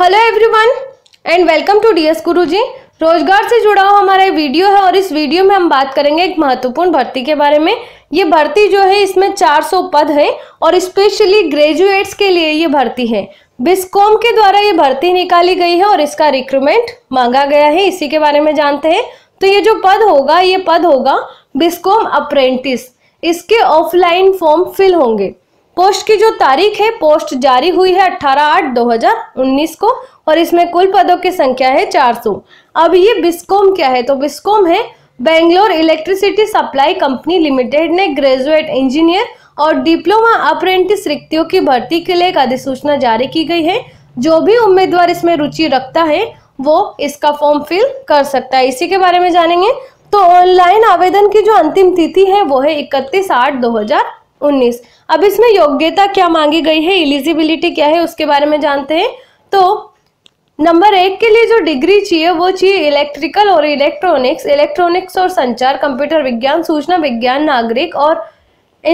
hello everyone and welcome to DS Guru ji रोजगार से जुड़ा हुआ हमारा वीडियो है और इस वीडियो में हम बात करेंगे एक महत्वपूर्ण भर्ती के बारे में ये भर्ती जो है इसमें 400 पद है और स्पेशली ग्रेजुएट्स के लिए ये भर्ती है बिस्कॉम के द्वारा ये भर्ती निकाली गई है और इसका रिक्रूटमेंट मांगा गया है इसी के बारे में जानते हैं तो ये जो पद होगा ये पद होगा बिस्कॉम अप्रेंटिस इसके ऑफलाइन फॉर्म फिल होंगे पोस्ट की जो तारीख है पोस्ट जारी हुई है 18 आठ 2019 को और इसमें कुल पदों की संख्या है 400 अब ये बिस्कॉम क्या है तो बिस्कॉम है Bangalore electricity supply company limited ने ग्रेजुएट इंजीनियर और डिप्लोमा अप्रेंटिस रिक्तियों की भर्ती के लिए एक अधिसूचना जारी की गई है जो भी उम्मीदवार इसमें रुचि रखता है वो इसका फॉर्म फिल कर सकता है इसी के बारे में जानेंगे तो ऑनलाइन आवेदन की जो अंतिम तिथि है वो है इकतीस आठ दो हजार 2019 अब इसमें योग्यता क्या मांगी गई है एलिजिबिलिटी क्या है उसके बारे में जानते हैं तो नंबर एक के लिए जो डिग्री चाहिए वो चाहिए इलेक्ट्रिकल और इलेक्ट्रॉनिक्स इलेक्ट्रॉनिक्स और संचार कंप्यूटर विज्ञान सूचना विज्ञान नागरिक और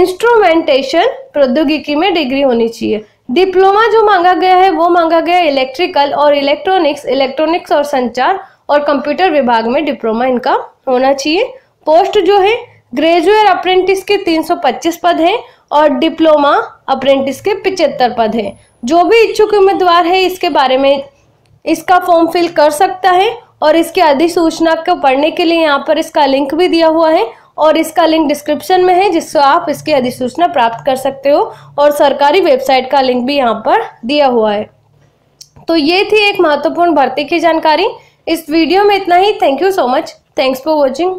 इंस्ट्रूमेंटेशन प्रौद्योगिकी में डिग्री होनी चाहिए डिप्लोमा जो मांगा गया है वो मांगा गया इलेक्ट्रिकल और इलेक्ट्रॉनिक्स इलेक्ट्रॉनिक्स और संचार और कंप्यूटर विभाग में डिप्लोमा इनका होना चाहिए पोस्ट जो है ग्रेजुएट अप्रेंटिस के 325 पद हैं और डिप्लोमा अप्रेंटिस के 75 पद हैं जो भी इच्छुक उम्मीदवार है इसके बारे में इसका फॉर्म फिल कर सकता है और इसकी अधिसूचना को पढ़ने के लिए यहाँ पर इसका लिंक भी दिया हुआ है और इसका लिंक डिस्क्रिप्शन में है जिससे आप इसकी अधिसूचना प्राप्त कर सकते हो और सरकारी वेबसाइट का लिंक भी यहाँ पर दिया हुआ है तो ये थी एक महत्वपूर्ण भर्ती की जानकारी इस वीडियो में इतना ही thank you so much thanks for watching